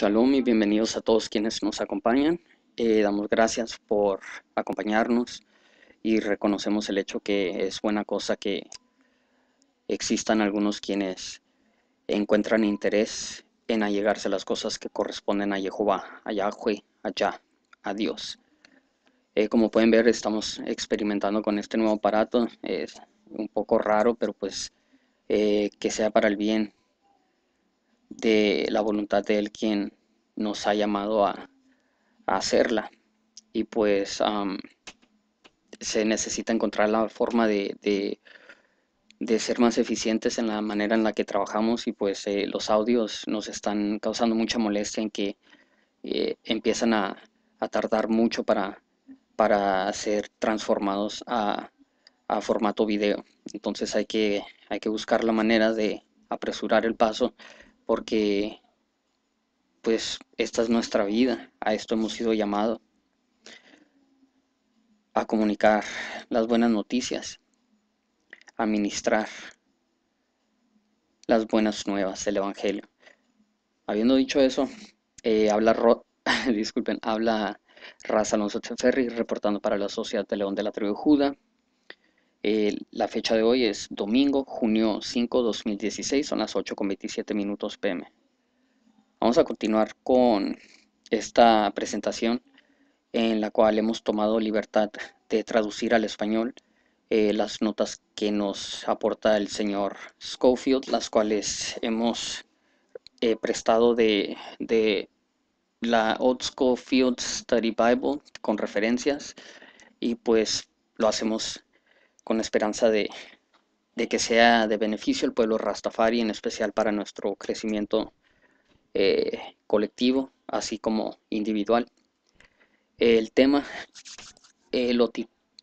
Shalom y bienvenidos a todos quienes nos acompañan. Eh, damos gracias por acompañarnos y reconocemos el hecho que es buena cosa que existan algunos quienes encuentran interés en allegarse a las cosas que corresponden a Jehová, a Yahweh, allá, a Dios. Eh, como pueden ver, estamos experimentando con este nuevo aparato. Es un poco raro, pero pues eh, que sea para el bien de la voluntad de Él quien nos ha llamado a, hacerla. Y pues se necesita encontrar la forma de, ser más eficientes en la manera en la que trabajamos y pues eh, los audios nos están causando mucha molestia en que eh, empiezan a, tardar mucho para, para ser transformados a, formato video. Entonces hay que, hay que buscar la manera de apresurar el paso porque pues esta es nuestra vida, a esto hemos sido llamados, a comunicar las buenas noticias, a ministrar las buenas nuevas del Evangelio. Habiendo dicho eso, eh, habla, disculpen, habla Raza Alonso reportando para la Sociedad de León de la Tribu Judá. Eh, la fecha de hoy es domingo, junio 5, 2016, son las 8.27 minutos pm. Vamos a continuar con esta presentación en la cual hemos tomado libertad de traducir al español eh, las notas que nos aporta el señor Schofield, las cuales hemos eh, prestado de, de la Old Schofield Study Bible con referencias y pues lo hacemos con la esperanza de, que sea de beneficio al pueblo Rastafari, en especial para nuestro crecimiento eh, colectivo, así como individual. El tema, eh,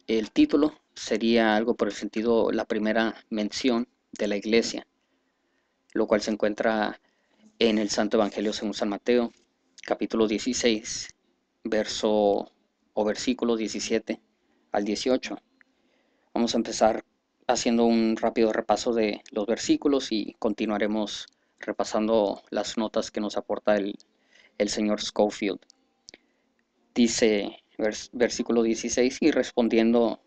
el, título sería algo por el sentido, la primera mención de la iglesia, lo cual se encuentra en el Santo Evangelio según San Mateo, capítulo 16, verso o versículo 17 al 18 Vamos a empezar haciendo un rápido repaso de los versículos y continuaremos repasando las notas que nos aporta el, señor Schofield. Dice versículo 16 y respondiendo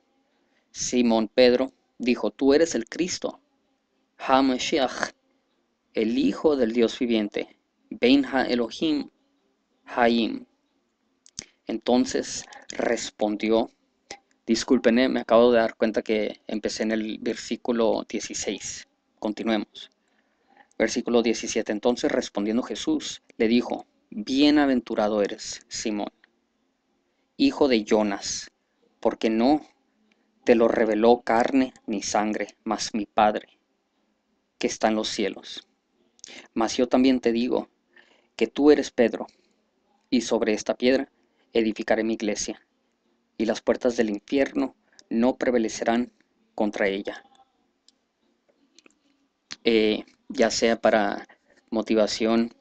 Simón Pedro dijo, tú eres el Cristo, Hamashiach, el Hijo del Dios viviente, ha Elohim, Haim. Entonces respondió Disculpen, me acabo de dar cuenta que empecé en el versículo 16. Continuemos. Versículo 17. Entonces respondiendo Jesús, le dijo, Bienaventurado eres, Simón, hijo de Jonas, porque no te lo reveló carne ni sangre, mas mi Padre, que está en los cielos. Mas yo también te digo que tú eres Pedro, y sobre esta piedra edificaré mi iglesia, y las puertas del infierno no prevalecerán contra ella. Eh, ya sea para motivación,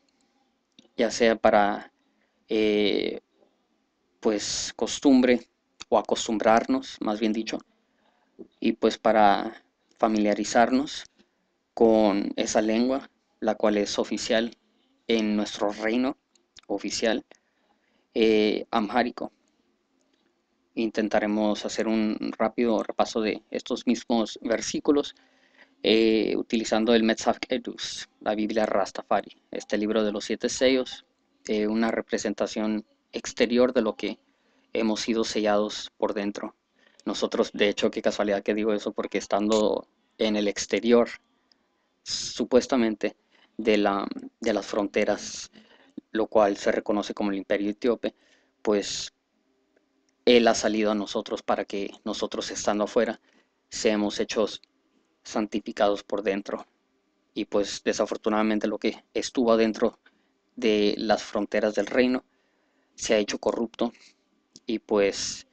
ya sea para eh, pues costumbre o acostumbrarnos, más bien dicho, y pues para familiarizarnos con esa lengua, la cual es oficial en nuestro reino oficial eh, intentaremos hacer un rápido repaso de estos mismos versículos eh, utilizando el Metzaf Edus, la Biblia Rastafari, este libro de los siete sellos, eh, una representación exterior de lo que hemos sido sellados por dentro. Nosotros, de hecho, qué casualidad que digo eso, porque estando en el exterior, supuestamente, de, la, de las fronteras, lo cual se reconoce como el imperio etíope, pues él ha salido a nosotros para que nosotros estando afuera seamos hechos santificados por dentro. Y pues desafortunadamente lo que estuvo adentro de las fronteras del reino se ha hecho corrupto. Y pues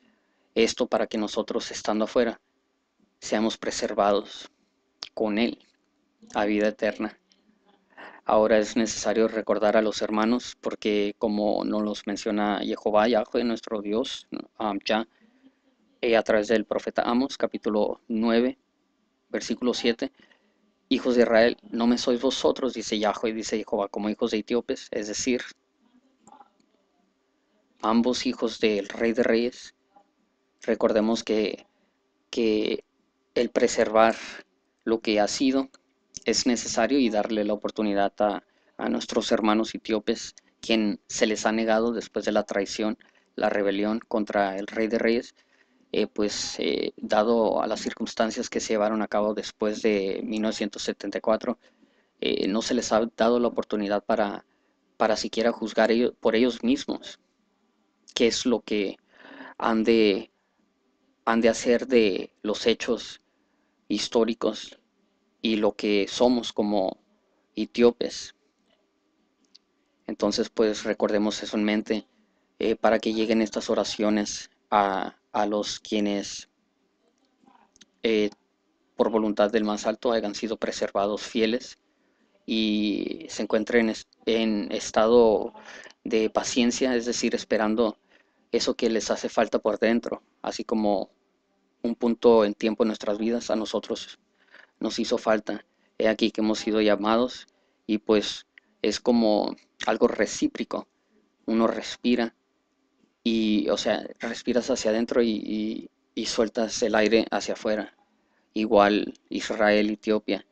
esto para que nosotros estando afuera seamos preservados con Él a vida eterna. Ahora es necesario recordar a los hermanos porque como nos los menciona Jehová, Yahweh, nuestro Dios, um, a través del profeta Amos, capítulo 9, versículo 7, hijos de Israel, no me sois vosotros, dice Yahweh, dice Jehová, como hijos de etíopes, es decir, ambos hijos del rey de reyes. Recordemos que, que el preservar lo que ha sido es necesario y darle la oportunidad a, nuestros hermanos etíopes, quien se les ha negado después de la traición, la rebelión contra el rey de reyes, eh, pues eh, dado a las circunstancias que se llevaron a cabo después de 1974, eh, no se les ha dado la oportunidad para, para siquiera juzgar por ellos mismos qué es lo que han de, han de hacer de los hechos históricos y lo que somos como etíopes. Entonces, pues recordemos eso en mente eh, para que lleguen estas oraciones a, los quienes eh, por voluntad del más alto hayan sido preservados fieles y se encuentren en estado de paciencia, es decir, esperando eso que les hace falta por dentro, así como un punto en tiempo en nuestras vidas a nosotros nos hizo falta. He aquí que hemos sido llamados y pues es como algo recíproco. Uno respira y, o sea, respiras hacia adentro y, sueltas el aire hacia afuera. Igual Israel, Etiopía.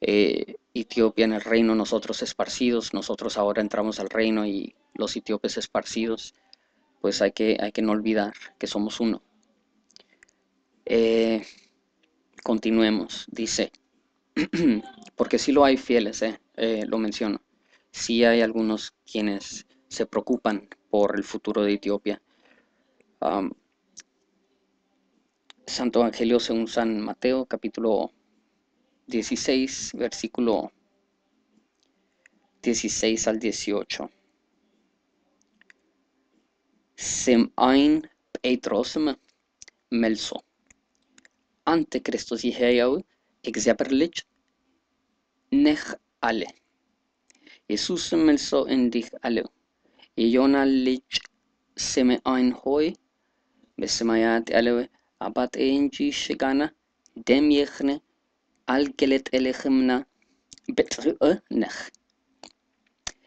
Eh, Etiopía en el reino, nosotros esparcidos, nosotros ahora entramos al reino y los etíopes esparcidos, pues hay que, hay que no olvidar que somos uno. Eh, Continuemos, dice, porque sí lo hay fieles, eh, eh, lo menciono. si hay algunos quienes se preocupan por el futuro de Etiopía. Santo Evangelio según San Mateo, capítulo 16, versículo 16 al 18. Sem melso. Antichristus zjechają, jak zebrlich, nech ale. Jesus melso in dich alle. Iona lich seme ein hoi, besemayat alle abat eenji shigana, dem jechne, algelet elechimna, betrue eh, nech.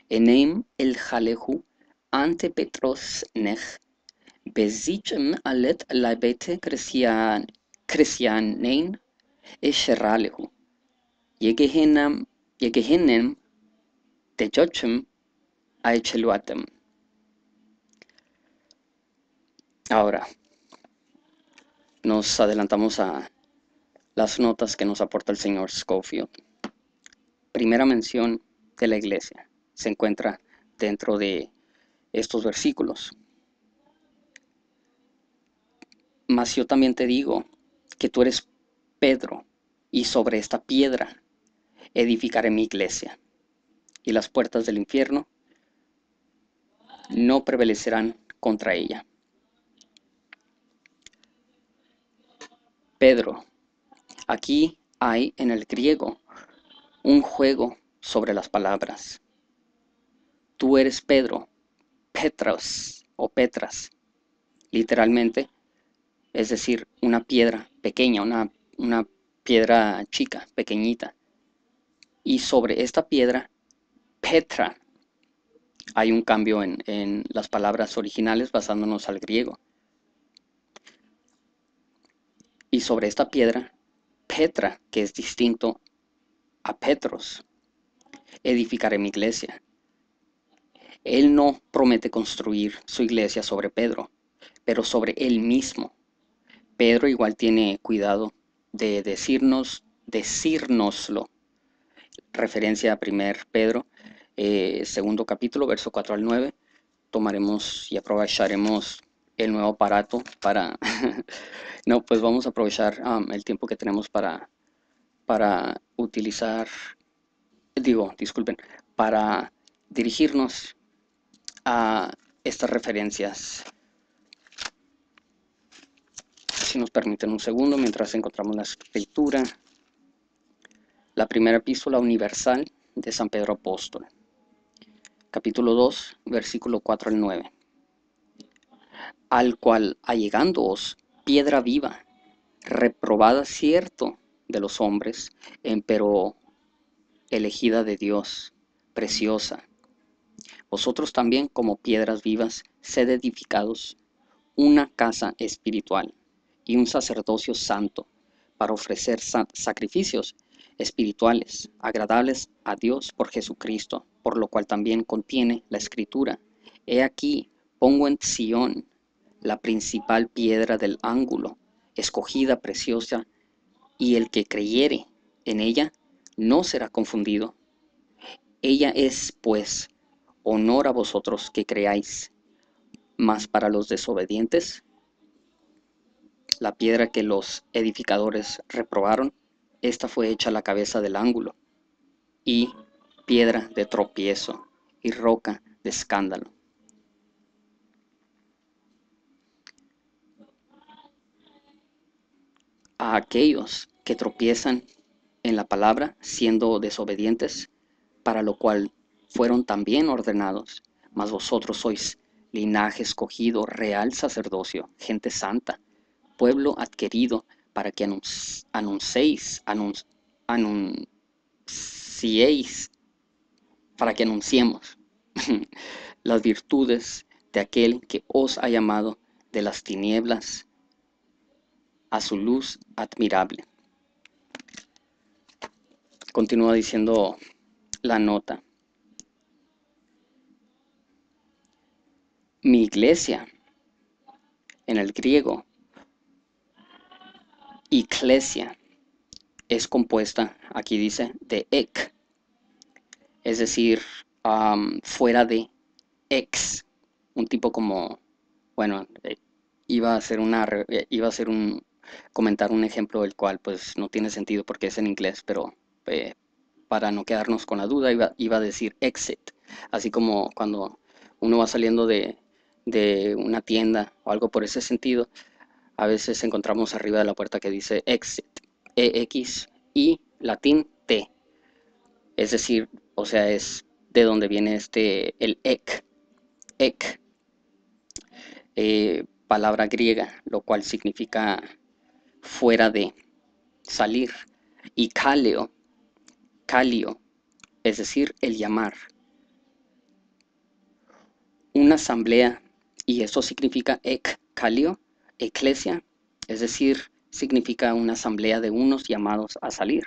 Eneem el chalehu, ante petros nech. Bezichem alet Libete christian Ahora, nos adelantamos a las notas que nos aporta el señor Schofield. Primera mención de la iglesia se encuentra dentro de estos versículos. Mas yo también te digo que tú eres Pedro, y sobre esta piedra edificaré mi iglesia, y las puertas del infierno no prevalecerán contra ella. Pedro, aquí hay en el griego un juego sobre las palabras. Tú eres Pedro, Petras o Petras, literalmente es decir, una piedra pequeña, una, piedra chica, pequeñita. Y sobre esta piedra, Petra, hay un cambio en, en las palabras originales basándonos al griego. Y sobre esta piedra, Petra, que es distinto a Petros, edificaré mi iglesia. Él no promete construir su iglesia sobre Pedro, pero sobre él mismo, Pedro igual tiene cuidado de decirnos, decírnoslo. Referencia a primer Pedro, eh, segundo capítulo, verso 4 al 9. Tomaremos y aprovecharemos el nuevo aparato para... no, pues vamos a aprovechar um, el tiempo que tenemos para, para utilizar, digo, disculpen, para dirigirnos a estas referencias si nos permiten un segundo, mientras encontramos la escritura, la primera epístola universal de San Pedro Apóstol, capítulo 2, versículo 4 al 9, al cual allegándoos piedra viva, reprobada cierto de los hombres, pero elegida de Dios, preciosa. Vosotros también como piedras vivas, sed edificados una casa espiritual y un sacerdocio santo para ofrecer sacrificios espirituales agradables a Dios por Jesucristo, por lo cual también contiene la escritura. He aquí, pongo en Sion, la principal piedra del ángulo, escogida preciosa, y el que creyere en ella no será confundido. Ella es, pues, honor a vosotros que creáis, mas para los desobedientes la piedra que los edificadores reprobaron, esta fue hecha la cabeza del ángulo, y piedra de tropiezo, y roca de escándalo. A aquellos que tropiezan en la palabra siendo desobedientes, para lo cual fueron también ordenados, mas vosotros sois linaje escogido, real sacerdocio, gente santa pueblo adquirido, para que anunciéis, anunciéis para que anunciemos las virtudes de aquel que os ha llamado de las tinieblas a su luz admirable. Continúa diciendo la nota. Mi iglesia, en el griego, iglesia es compuesta, aquí dice, de ek, es decir, fuera de ex, un tipo como, bueno, eh, iba a hacer una, eh, iba a ser un, comentar un ejemplo del cual pues no tiene sentido porque es en inglés, pero eh, para no quedarnos con la duda iba, a decir exit, así como cuando uno va saliendo de, de una tienda o algo por ese sentido, a veces encontramos arriba de la puerta que dice exit, e x y latín T. Es decir, o sea, es de donde viene este, el ek, ek, eh, palabra griega, lo cual significa fuera de, salir, y kaleo, kalio, es decir, el llamar. Una asamblea, y eso significa ek, kalio, eclesia, es decir, significa una asamblea de unos llamados a salir.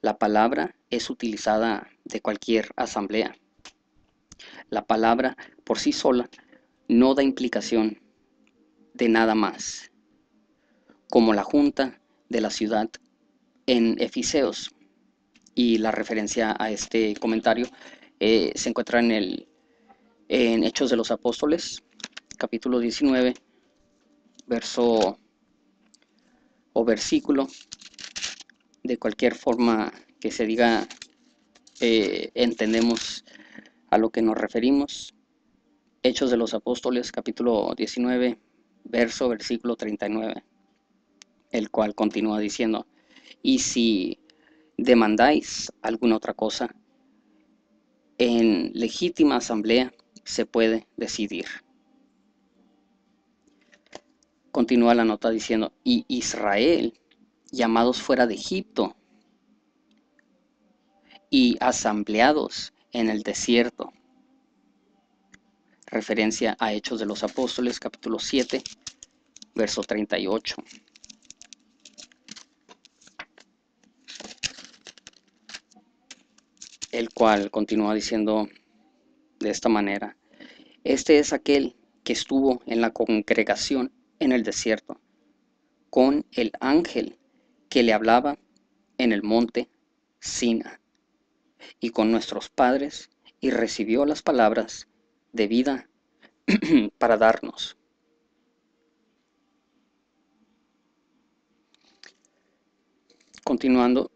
La palabra es utilizada de cualquier asamblea. La palabra por sí sola no da implicación de nada más, como la junta de la ciudad en Efiseos. Y la referencia a este comentario eh, se encuentra en, el, en Hechos de los Apóstoles, capítulo 19, verso o versículo, de cualquier forma que se diga, eh, entendemos a lo que nos referimos. Hechos de los Apóstoles, capítulo 19, verso, versículo 39, el cual continúa diciendo, y si demandáis alguna otra cosa, en legítima asamblea se puede decidir. Continúa la nota diciendo, y Israel, llamados fuera de Egipto y asambleados en el desierto. Referencia a Hechos de los Apóstoles, capítulo 7, verso 38. El cual continúa diciendo de esta manera, este es aquel que estuvo en la congregación en el desierto, con el ángel que le hablaba en el monte Sina, y con nuestros padres, y recibió las palabras de vida para darnos. Continuando,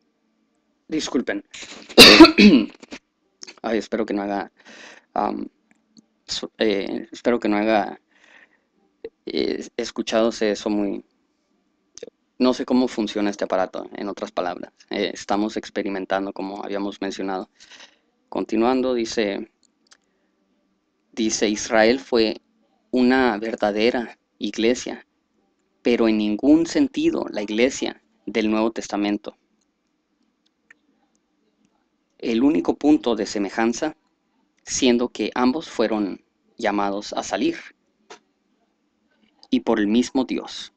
disculpen. Ay, espero que no haga. Um, eh, espero que no haga he escuchado eso muy... No sé cómo funciona este aparato, en otras palabras. Eh, estamos experimentando, como habíamos mencionado. Continuando, dice, dice, Israel fue una verdadera iglesia, pero en ningún sentido la iglesia del Nuevo Testamento. El único punto de semejanza siendo que ambos fueron llamados a salir y por el mismo Dios.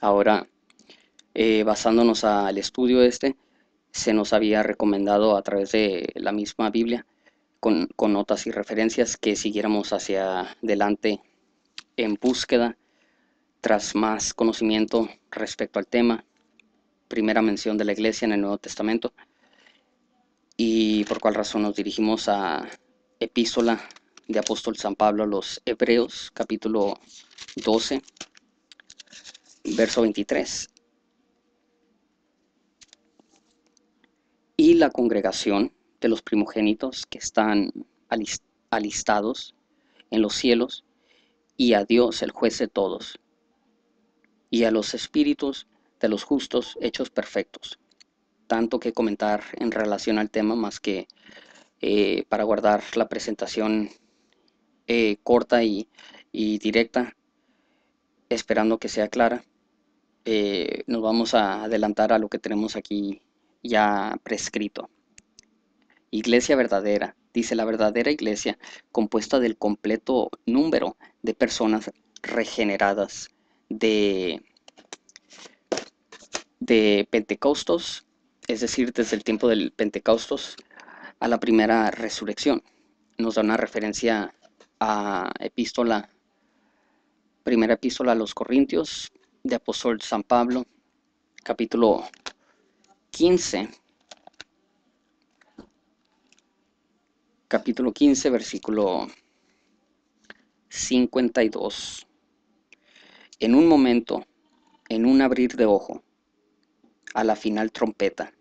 Ahora, eh, basándonos al estudio este, se nos había recomendado a través de la misma Biblia, con, con notas y referencias, que siguiéramos hacia adelante en búsqueda tras más conocimiento respecto al tema, primera mención de la iglesia en el Nuevo Testamento, y por cual razón nos dirigimos a Epístola de Apóstol San Pablo a los Hebreos, capítulo 12, verso 23. Y la congregación de los primogénitos que están alistados en los cielos, y a Dios el juez de todos, y a los espíritus de los justos hechos perfectos tanto que comentar en relación al tema más que eh, para guardar la presentación eh, corta y, directa, esperando que sea clara. Eh, nos vamos a adelantar a lo que tenemos aquí ya prescrito. Iglesia verdadera, dice la verdadera iglesia, compuesta del completo número de personas regeneradas de, de Pentecostos es decir, desde el tiempo del Pentecostos a la primera resurrección. Nos da una referencia a epístola, primera epístola a los Corintios de apóstol San Pablo, capítulo 15, capítulo 15, versículo 52. En un momento, en un abrir de ojo, a la final trompeta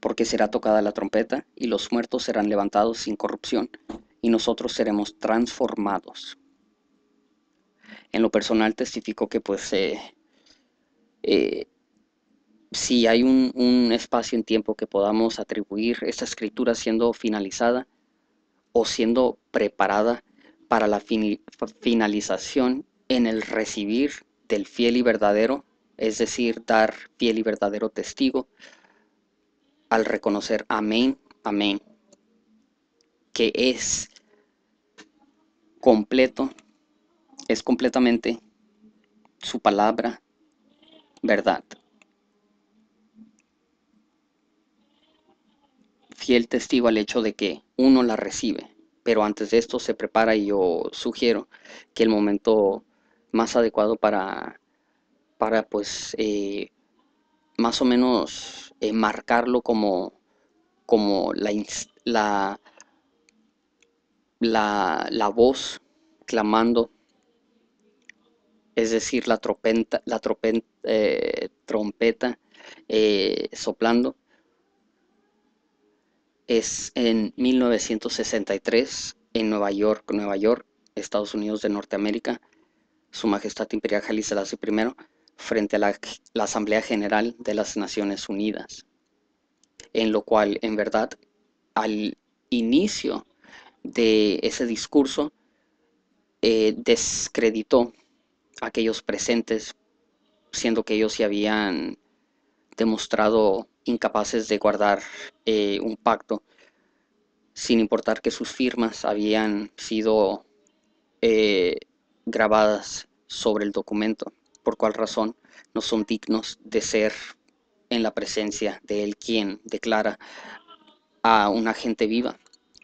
porque será tocada la trompeta, y los muertos serán levantados sin corrupción, y nosotros seremos transformados. En lo personal testifico que pues eh, eh, si hay un, espacio en tiempo que podamos atribuir esta escritura siendo finalizada o siendo preparada para la finalización en el recibir del fiel y verdadero, es decir, dar fiel y verdadero testigo al reconocer amén, amén, que es completo, es completamente su palabra, verdad. Fiel testigo al hecho de que uno la recibe, pero antes de esto se prepara y yo sugiero que el momento más adecuado para, para pues, eh, más o menos eh, marcarlo como, como la, la, voz clamando, es decir, la, la eh, trompeta eh, soplando, es en 1963 en Nueva York, Nueva York, Estados Unidos de Norteamérica, Su Majestad Imperial Jalí I frente a la, Asamblea General de las Naciones Unidas, en lo cual, en verdad, al inicio de ese discurso, eh, descreditó a aquellos presentes, siendo que ellos se habían demostrado incapaces de guardar eh, un pacto, sin importar que sus firmas habían sido eh, grabadas sobre el documento por cuál razón no son dignos de ser en la presencia de Él quien declara a una gente viva,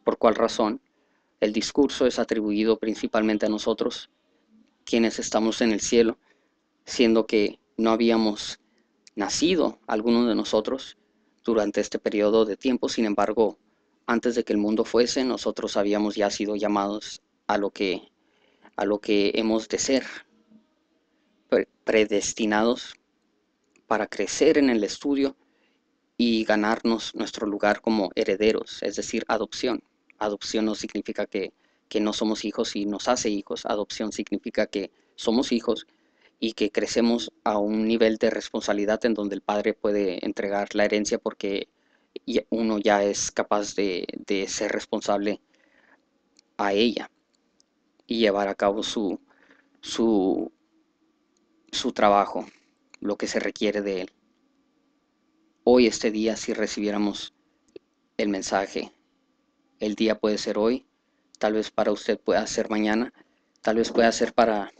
por cuál razón el discurso es atribuido principalmente a nosotros, quienes estamos en el cielo, siendo que no habíamos nacido alguno de nosotros durante este periodo de tiempo, sin embargo, antes de que el mundo fuese, nosotros habíamos ya sido llamados a lo que a lo que hemos de ser predestinados para crecer en el estudio y ganarnos nuestro lugar como herederos, es decir, adopción. Adopción no significa que, no somos hijos y nos hace hijos, adopción significa que somos hijos y que crecemos a un nivel de responsabilidad en donde el padre puede entregar la herencia porque uno ya es capaz de, de ser responsable a ella y llevar a cabo su, su su trabajo, lo que se requiere de él. Hoy, este día, si recibiéramos el mensaje, el día puede ser hoy, tal vez para usted pueda ser mañana, tal vez pueda ser para